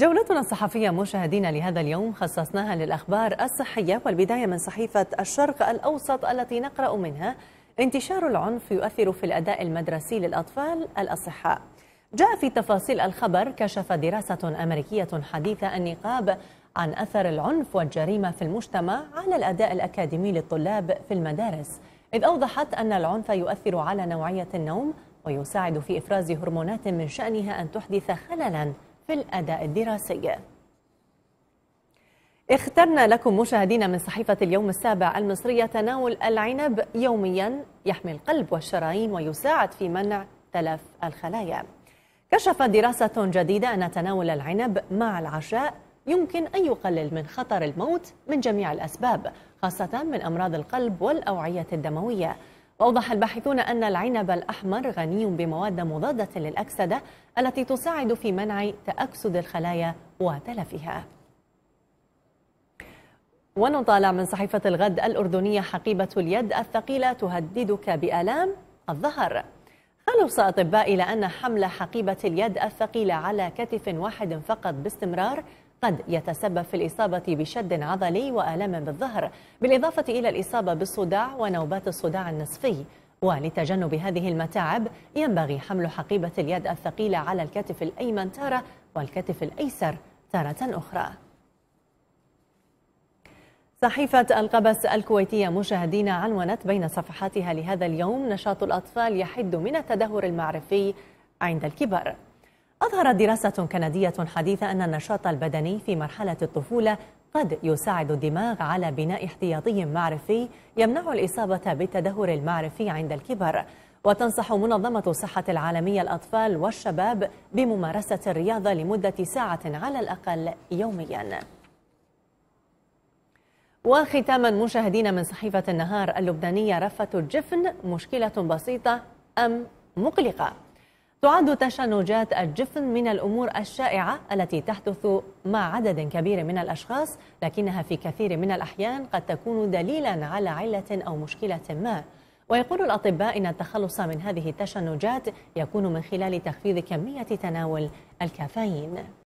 جولتنا الصحفية مشاهدينا لهذا اليوم خصصناها للأخبار الصحية والبداية من صحيفة الشرق الأوسط التي نقرأ منها انتشار العنف يؤثر في الأداء المدرسي للأطفال الأصحاء جاء في تفاصيل الخبر كشف دراسة أمريكية حديثة النقاب عن أثر العنف والجريمة في المجتمع على الأداء الأكاديمي للطلاب في المدارس إذ أوضحت أن العنف يؤثر على نوعية النوم ويساعد في إفراز هرمونات من شأنها أن تحدث خللاً في الأداء الدراسي اخترنا لكم مشاهدينا من صحيفة اليوم السابع المصرية تناول العنب يوميا يحمي القلب والشرايين ويساعد في منع تلف الخلايا كشفت دراسة جديدة أن تناول العنب مع العشاء يمكن أن يقلل من خطر الموت من جميع الأسباب خاصة من أمراض القلب والأوعية الدموية وأوضح الباحثون أن العنب الأحمر غني بمواد مضادة للأكسدة التي تساعد في منع تأكسد الخلايا وتلفها ونطالع من صحيفة الغد الأردنية حقيبة اليد الثقيلة تهددك بآلام الظهر خلص أطباء إلى أن حمل حقيبة اليد الثقيلة على كتف واحد فقط باستمرار قد يتسبب في الإصابة بشد عضلي وآلام بالظهر بالإضافة إلى الإصابة بالصداع ونوبات الصداع النصفي ولتجنب هذه المتاعب ينبغي حمل حقيبة اليد الثقيلة على الكتف الأيمن تارة والكتف الأيسر تارة أخرى صحيفة القبس الكويتية مشاهدينا عنونت بين صفحاتها لهذا اليوم نشاط الأطفال يحد من التدهور المعرفي عند الكبار أظهرت دراسة كندية حديثة أن النشاط البدني في مرحلة الطفولة قد يساعد الدماغ على بناء احتياطي معرفي يمنع الإصابة بالتدهور المعرفي عند الكبر وتنصح منظمة الصحة العالمية الأطفال والشباب بممارسة الرياضة لمدة ساعة على الأقل يومياً وختاما مشاهدينا من صحيفة النهار اللبنانية رفة الجفن مشكلة بسيطة أم مقلقة تعد تشنجات الجفن من الأمور الشائعة التي تحدث مع عدد كبير من الأشخاص لكنها في كثير من الأحيان قد تكون دليلا على علة أو مشكلة ما ويقول الأطباء إن التخلص من هذه التشنجات يكون من خلال تخفيض كمية تناول الكافيين